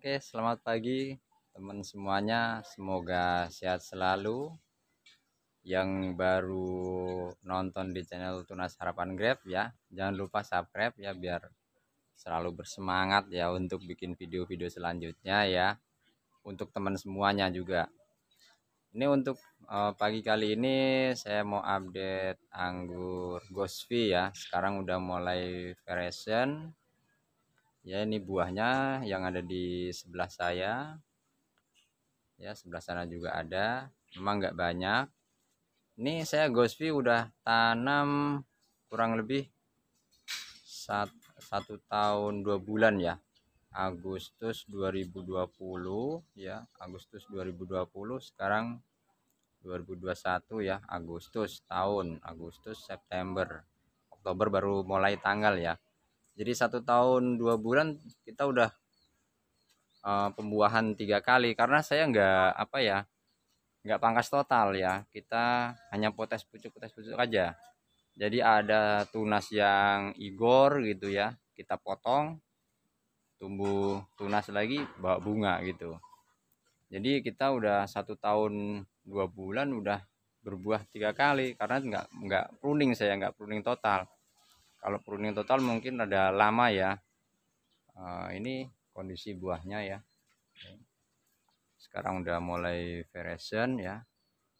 Oke, selamat pagi teman semuanya. Semoga sehat selalu. Yang baru nonton di channel Tunas Harapan Grab ya, jangan lupa subscribe ya biar selalu bersemangat ya untuk bikin video-video selanjutnya ya. Untuk teman semuanya juga. Ini untuk eh, pagi kali ini saya mau update anggur Gosvi ya. Sekarang udah mulai variation ya ini buahnya yang ada di sebelah saya ya sebelah sana juga ada memang nggak banyak ini saya gospi udah tanam kurang lebih satu, satu tahun dua bulan ya Agustus 2020 ya Agustus 2020 sekarang 2021 ya Agustus tahun Agustus September Oktober baru mulai tanggal ya jadi satu tahun dua bulan kita udah uh, pembuahan tiga kali karena saya nggak apa ya nggak pangkas total ya kita hanya potes pucuk potes pucuk aja jadi ada tunas yang igor gitu ya kita potong tumbuh tunas lagi bawa bunga gitu jadi kita udah satu tahun dua bulan udah berbuah tiga kali karena nggak nggak pruning saya nggak pruning total kalau pruning total mungkin ada lama ya uh, ini kondisi buahnya ya sekarang udah mulai variation ya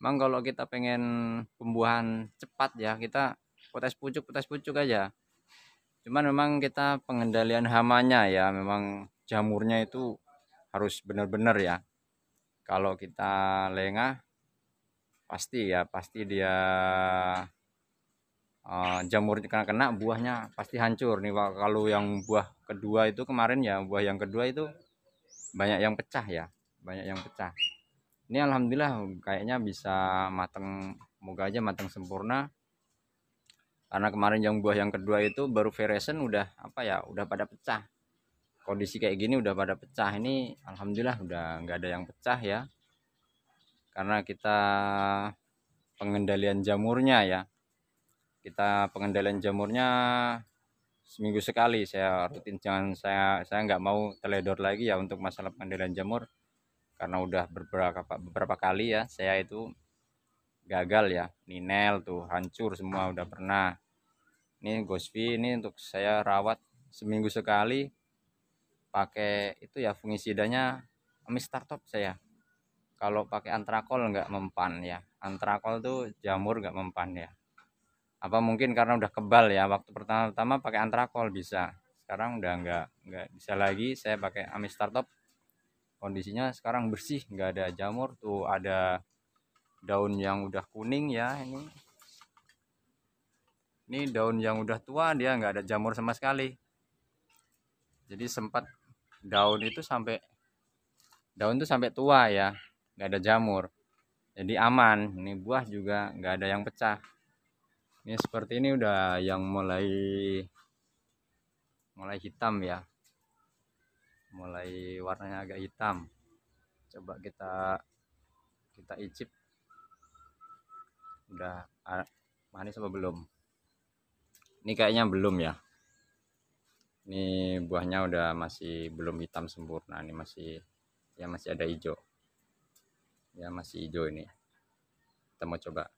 Memang kalau kita pengen pembuahan cepat ya kita potes pucuk potes pucuk aja cuman memang kita pengendalian hamanya ya memang jamurnya itu harus benar-benar ya kalau kita lengah pasti ya pasti dia Eh, jamurnya kena kena buahnya pasti hancur nih Pak. Kalau yang buah kedua itu kemarin ya buah yang kedua itu banyak yang pecah ya, banyak yang pecah. Ini alhamdulillah kayaknya bisa matang, moga aja matang sempurna. Karena kemarin yang buah yang kedua itu baru veresen udah apa ya, udah pada pecah. Kondisi kayak gini udah pada pecah. Ini alhamdulillah udah nggak ada yang pecah ya. Karena kita pengendalian jamurnya ya kita pengendalian jamurnya seminggu sekali saya rutin jangan saya saya nggak mau teledor lagi ya untuk masalah pengendalian jamur karena udah beberapa beberapa kali ya saya itu gagal ya ninel tuh hancur semua udah pernah ini gospi ini untuk saya rawat seminggu sekali pakai itu ya fungisidanya amis startup saya kalau pakai antrakol nggak mempan ya antrakol tuh jamur nggak mempan ya apa mungkin karena udah kebal ya waktu pertama-tama pakai antrakol bisa sekarang udah nggak nggak bisa lagi saya pakai amis startup kondisinya sekarang bersih nggak ada jamur tuh ada daun yang udah kuning ya ini ini daun yang udah tua dia nggak ada jamur sama sekali jadi sempat daun itu sampai daun itu sampai tua ya nggak ada jamur jadi aman ini buah juga nggak ada yang pecah ini ya, seperti ini udah yang mulai mulai hitam ya mulai warnanya agak hitam coba kita kita icip udah ah, manis apa belum ini kayaknya belum ya ini buahnya udah masih belum hitam sempurna ini masih ya masih ada hijau ya masih hijau ini kita mau coba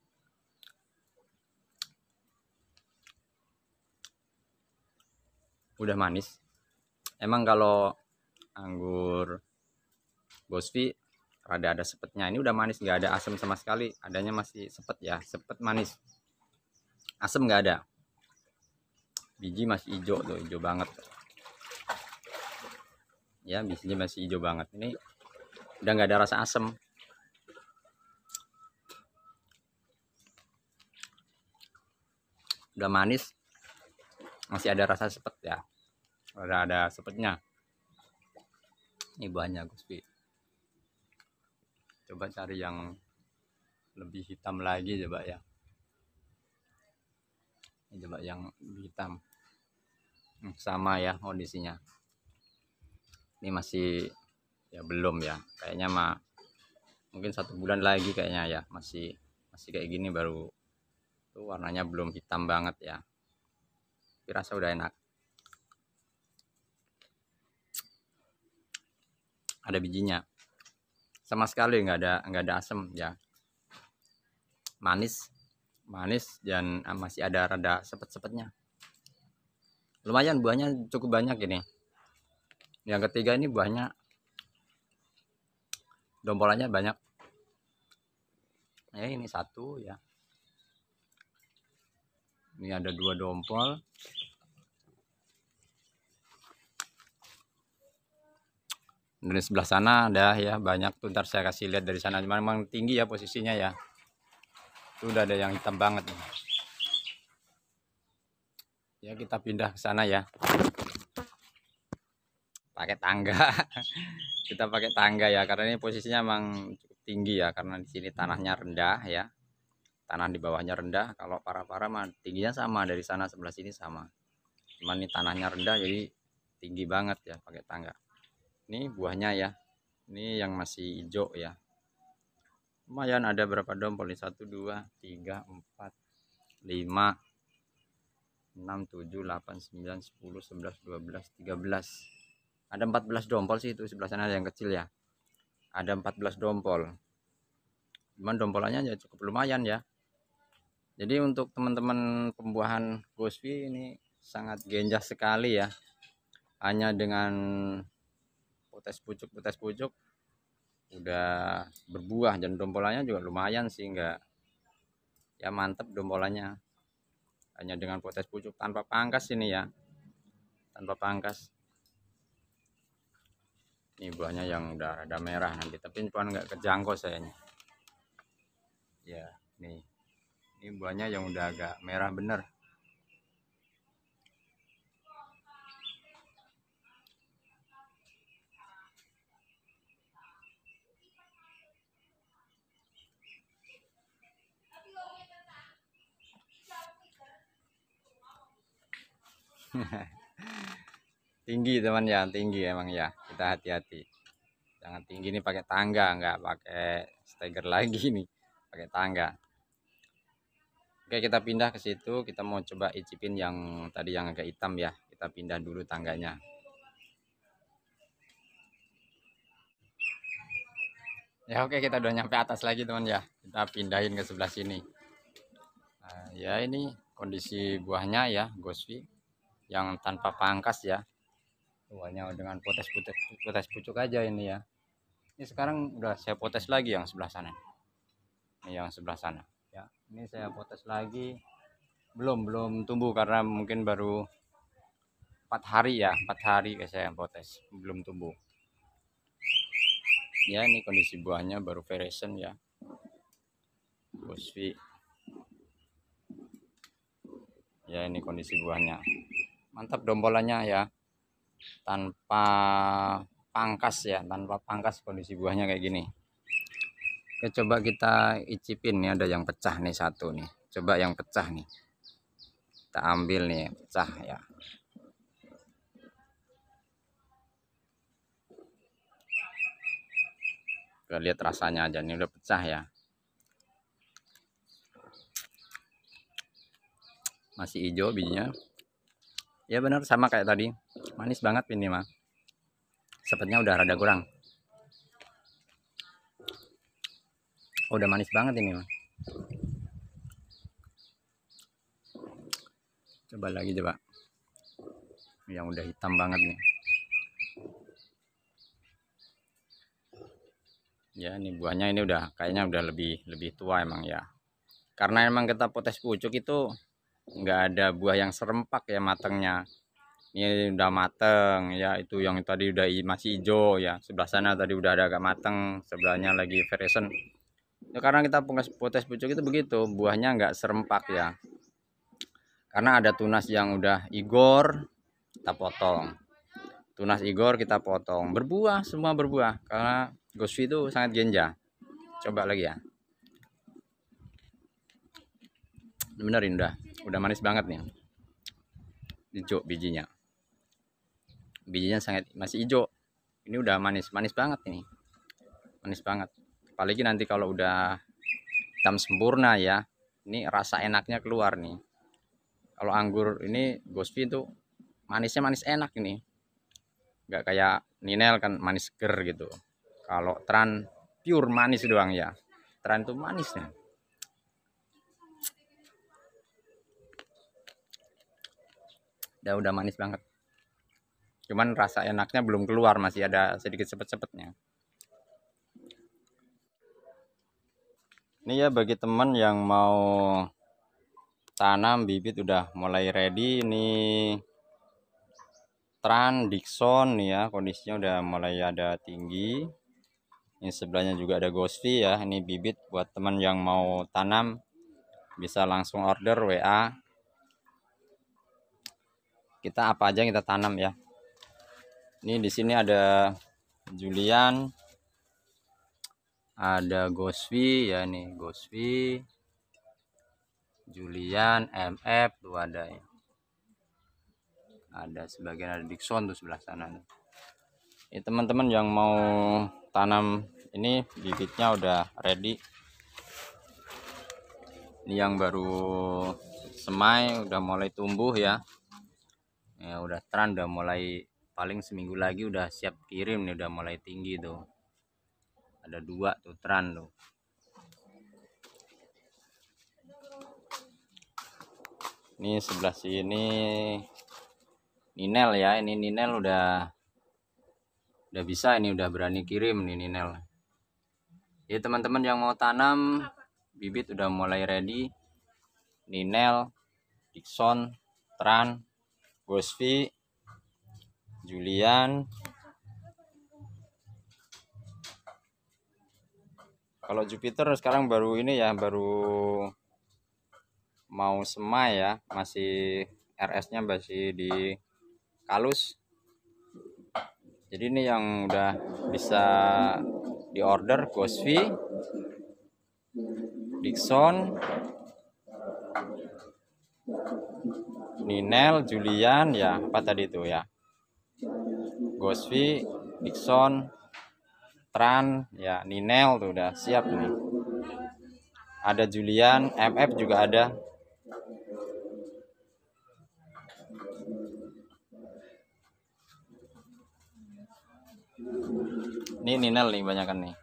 udah manis emang kalau anggur bosfi rada ada sepetnya ini udah manis nggak ada asam sama sekali adanya masih sepet ya sepet manis asam nggak ada biji masih hijau tuh hijau banget ya bijinya masih hijau banget ini udah nggak ada rasa asam udah manis masih ada rasa sepet ya ada ada sepetnya ini buahnya Gusti coba cari yang lebih hitam lagi coba ya ini coba yang hitam hmm, sama ya kondisinya ini masih ya belum ya kayaknya mah mungkin satu bulan lagi kayaknya ya masih masih kayak gini baru tuh warnanya belum hitam banget ya tapi rasa udah enak ada bijinya sama sekali nggak ada nggak ada asam ya manis manis dan ah, masih ada rada sepet-sepetnya lumayan buahnya cukup banyak ini yang ketiga ini buahnya dompolannya banyak ya ini satu ya ini ada dua dompol dari sebelah sana ada ya banyak tuh ntar saya kasih lihat dari sana cuman memang tinggi ya posisinya ya itu udah ada yang hitam banget nih. ya kita pindah ke sana ya pakai tangga kita pakai tangga ya karena ini posisinya memang cukup tinggi ya karena di sini tanahnya rendah ya tanah di bawahnya rendah kalau para-para mah tingginya sama dari sana sebelah sini sama cuman ini tanahnya rendah jadi tinggi banget ya pakai tangga ini buahnya ya ini yang masih hijau ya lumayan ada berapa dompol ini 1 2 3 4 5 6 7 8 9 10 11 12 13 ada 14 dompol sih itu sebelah sana ada yang kecil ya ada 14 dompol cuman dompolannya ya cukup lumayan ya jadi untuk teman-teman pembuahan Gosvi ini sangat genjah sekali ya hanya dengan potes pucuk potes pucuk udah berbuah dan dompolannya juga lumayan sih enggak ya mantep dompolannya hanya dengan potes pucuk tanpa pangkas ini ya tanpa pangkas ini buahnya yang udah ada merah nanti tapi cuman nggak kejangkau sayangnya ya nih ini buahnya yang udah agak merah bener tinggi teman ya tinggi emang ya kita hati-hati jangan tinggi ini pakai tangga nggak pakai steger lagi nih pakai tangga oke kita pindah ke situ kita mau coba icipin yang tadi yang agak hitam ya kita pindah dulu tangganya ya oke kita udah nyampe atas lagi teman ya kita pindahin ke sebelah sini nah, ya ini kondisi buahnya ya goswi yang tanpa pangkas ya semuanya dengan potes potes potes pucuk aja ini ya ini sekarang udah saya potes lagi yang sebelah sana ini yang sebelah sana ya ini saya potes lagi belum belum tumbuh karena mungkin baru empat hari ya empat hari saya potes belum tumbuh ya ini kondisi buahnya baru variation ya bosfi ya ini kondisi buahnya mantap dompolannya ya tanpa pangkas ya tanpa pangkas kondisi buahnya kayak gini Oke, coba kita icipin nih ada yang pecah nih satu nih coba yang pecah nih kita ambil nih pecah ya kita lihat rasanya aja ini udah pecah ya masih hijau bijinya ya benar sama kayak tadi manis banget ini mah sepertinya udah rada kurang oh, udah manis banget ini mah coba lagi coba yang udah hitam banget nih ya ini buahnya ini udah kayaknya udah lebih lebih tua emang ya karena emang kita potes pucuk itu nggak ada buah yang serempak ya matangnya ini udah mateng ya itu yang tadi udah masih hijau ya sebelah sana tadi udah ada agak mateng sebelahnya lagi variation ya, karena kita potes pucuk itu begitu buahnya nggak serempak ya karena ada tunas yang udah igor kita potong tunas igor kita potong berbuah semua berbuah karena gosu itu sangat genja coba lagi ya benerin udah udah manis banget nih hijau bijinya bijinya sangat masih hijau ini udah manis manis banget ini manis banget apalagi nanti kalau udah hitam sempurna ya ini rasa enaknya keluar nih kalau anggur ini gospi itu manisnya manis enak ini nggak kayak ninel kan manis ger gitu kalau tran pure manis doang ya tran itu manisnya udah udah manis banget cuman rasa enaknya belum keluar masih ada sedikit cepet-cepetnya. ini ya bagi teman yang mau tanam bibit udah mulai ready ini Tran Dixon nih ya kondisinya udah mulai ada tinggi ini sebelahnya juga ada ghosty ya ini bibit buat teman yang mau tanam bisa langsung order WA kita apa aja yang kita tanam ya ini di sini ada Julian ada Goswi ya nih Goswi Julian MF dua ada ya ada sebagian ada Dixon tuh sebelah sana nih. teman-teman yang mau tanam ini bibitnya udah ready. Ini yang baru semai udah mulai tumbuh ya ya udah terang udah mulai paling seminggu lagi udah siap kirim nih udah mulai tinggi tuh ada dua tuh terang tuh ini sebelah sini ninel ya ini ninel udah udah bisa ini udah berani kirim nih ninel Ya teman-teman yang mau tanam bibit udah mulai ready ninel Dixon trans. Gosvi Julian kalau Jupiter sekarang baru ini ya baru mau semai ya masih RS nya masih di kalus jadi ini yang udah bisa diorder Gosvi Dixon Ninel, Julian, ya apa tadi itu ya. Gosvi, Dixon, Tran, ya Ninel tuh udah siap nih. Ada Julian, MF juga ada. Ini Ninel nih banyak nih.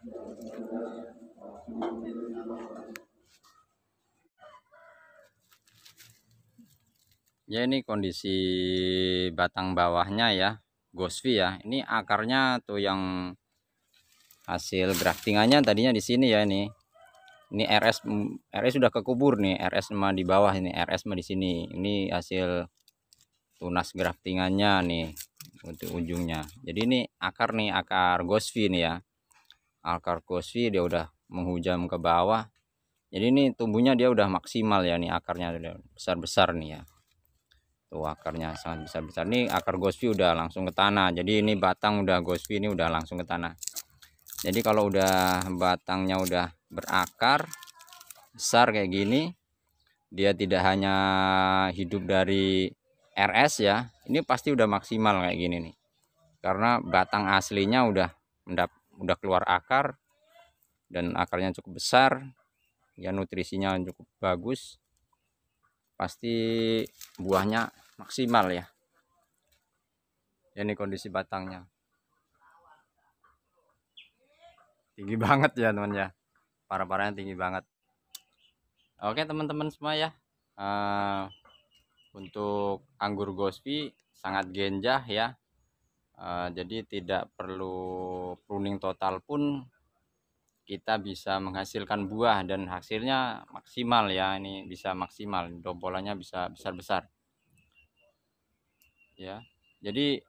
ya ini kondisi batang bawahnya ya gosvi ya ini akarnya tuh yang hasil graftingannya tadinya di sini ya ini ini RS RS sudah kekubur nih RS mah di bawah ini RS mah di sini ini hasil tunas graftingannya nih untuk ujungnya jadi ini akar nih akar gosvi nih ya akar gosvi dia udah menghujam ke bawah jadi ini tumbuhnya dia udah maksimal ya nih akarnya besar-besar nih ya tuh gitu, akarnya sangat besar-besar ini akar gospi udah langsung ke tanah jadi ini batang udah gospi ini udah langsung ke tanah jadi kalau udah batangnya udah berakar besar kayak gini dia tidak hanya hidup dari RS ya ini pasti udah maksimal kayak gini nih karena batang aslinya udah mendap udah keluar akar dan akarnya cukup besar ya nutrisinya cukup bagus pasti buahnya maksimal ya ini kondisi batangnya tinggi banget ya teman ya parah-parahnya tinggi banget oke teman-teman semua ya uh, untuk anggur gospi sangat genjah ya uh, jadi tidak perlu pruning total pun kita bisa menghasilkan buah dan hasilnya maksimal ya ini bisa maksimal dompolannya bisa besar-besar ya jadi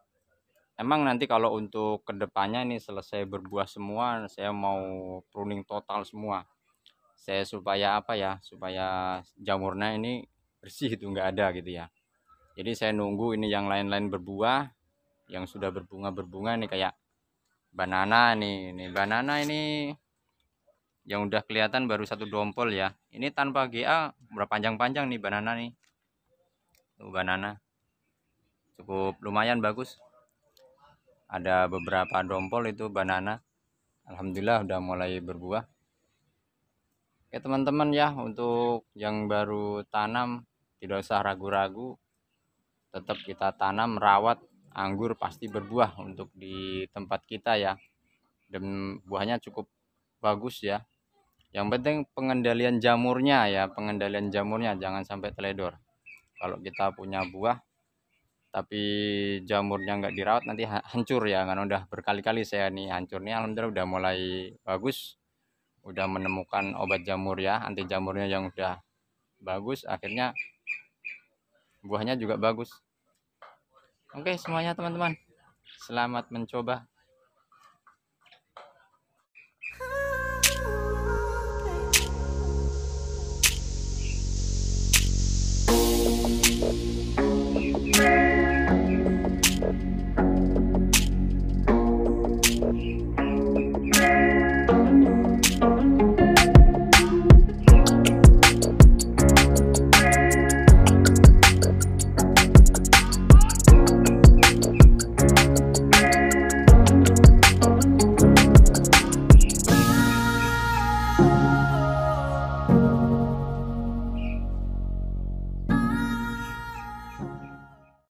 emang nanti kalau untuk kedepannya ini selesai berbuah semua saya mau pruning total semua saya supaya apa ya supaya jamurnya ini bersih itu enggak ada gitu ya jadi saya nunggu ini yang lain-lain berbuah yang sudah berbunga-berbunga ini kayak banana nih ini banana ini yang udah kelihatan baru satu dompol ya ini tanpa GA berapa panjang-panjang nih banana nih tuh banana cukup lumayan bagus ada beberapa dompol itu banana Alhamdulillah udah mulai berbuah Oke teman-teman ya untuk yang baru tanam tidak usah ragu-ragu tetap kita tanam rawat anggur pasti berbuah untuk di tempat kita ya dan buahnya cukup bagus ya yang penting pengendalian jamurnya ya pengendalian jamurnya jangan sampai teledor kalau kita punya buah tapi jamurnya nggak dirawat nanti hancur ya kan udah berkali-kali saya nih hancurnya alhamdulillah udah mulai bagus udah menemukan obat jamur ya anti jamurnya yang udah bagus akhirnya buahnya juga bagus oke semuanya teman-teman selamat mencoba